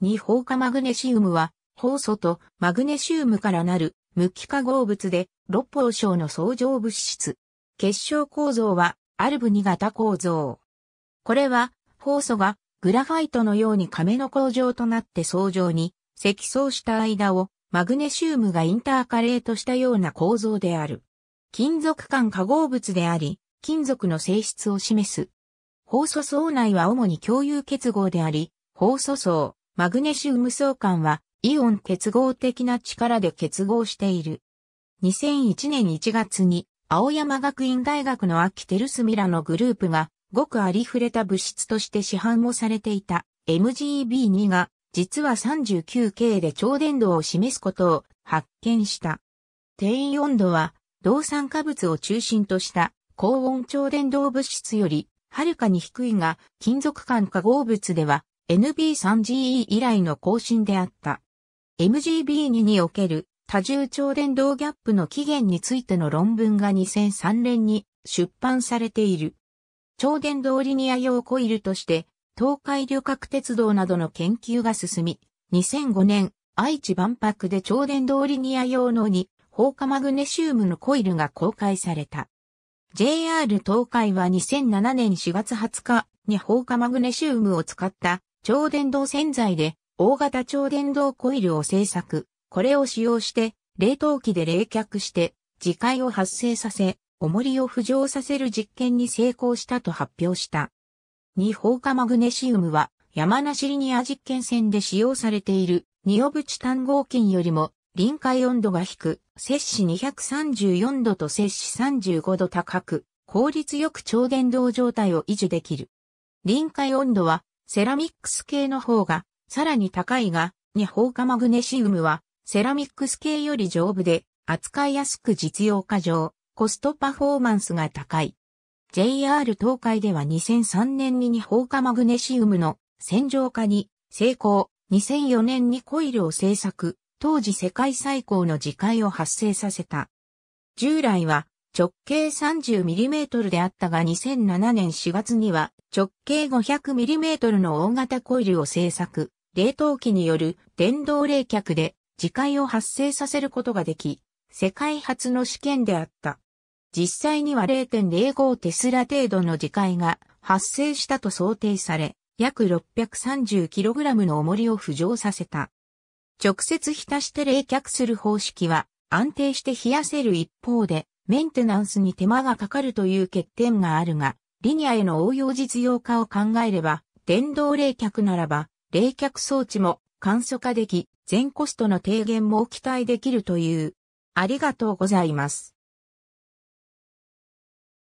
2放化マグネシウムは、酵素とマグネシウムからなる無機化合物で、六方章の相乗物質。結晶構造は、アルブ2型構造。これは、酵素がグラファイトのように亀の構造となって相乗に積層した間をマグネシウムがインターカレートしたような構造である。金属間化合物であり、金属の性質を示す。放素層内は主に共有結合であり、放素層、マグネシウム相関はイオン結合的な力で結合している。2001年1月に青山学院大学の秋テルスミラのグループがごくありふれた物質として市販もされていた MGB2 が実は 39K で超電導を示すことを発見した。低位温度は動酸化物を中心とした高温超電導物質よりはるかに低いが金属間化合物では NB3GE 以来の更新であった。MGB2 における多重超電導ギャップの起源についての論文が2003年に出版されている。超電導リニア用コイルとして、東海旅客鉄道などの研究が進み、2005年、愛知万博で超電導リニア用の2、放火マグネシウムのコイルが公開された。JR 東海は2007年4月20日に放火マグネシウムを使った超電導洗剤で大型超電導コイルを製作。これを使用して冷凍機で冷却して磁界を発生させ、重りを浮上させる実験に成功したと発表した。二放火マグネシウムは山梨リニア実験線で使用されているニオブチ単合金よりも臨界温度が低く、摂氏234度と摂氏35度高く、効率よく超電導状態を維持できる。臨界温度はセラミックス系の方がさらに高いが、二酸化マグネシウムはセラミックス系より丈夫で扱いやすく実用化上、コストパフォーマンスが高い。JR 東海では2003年に二酸化マグネシウムの洗浄化に成功、2004年にコイルを製作、当時世界最高の磁界を発生させた。従来は直径 30mm であったが2007年4月には直径 500mm の大型コイルを製作、冷凍機による電動冷却で磁界を発生させることができ、世界初の試験であった。実際には0.05テスラ程度の磁界が発生したと想定され、約 630kg の重りを浮上させた。直接浸して冷却する方式は安定して冷やせる一方でメンテナンスに手間がかかるという欠点があるが、リニアへの応用実用化を考えれば、電動冷却ならば、冷却装置も簡素化でき、全コストの低減も期待できるという。ありがとうございます。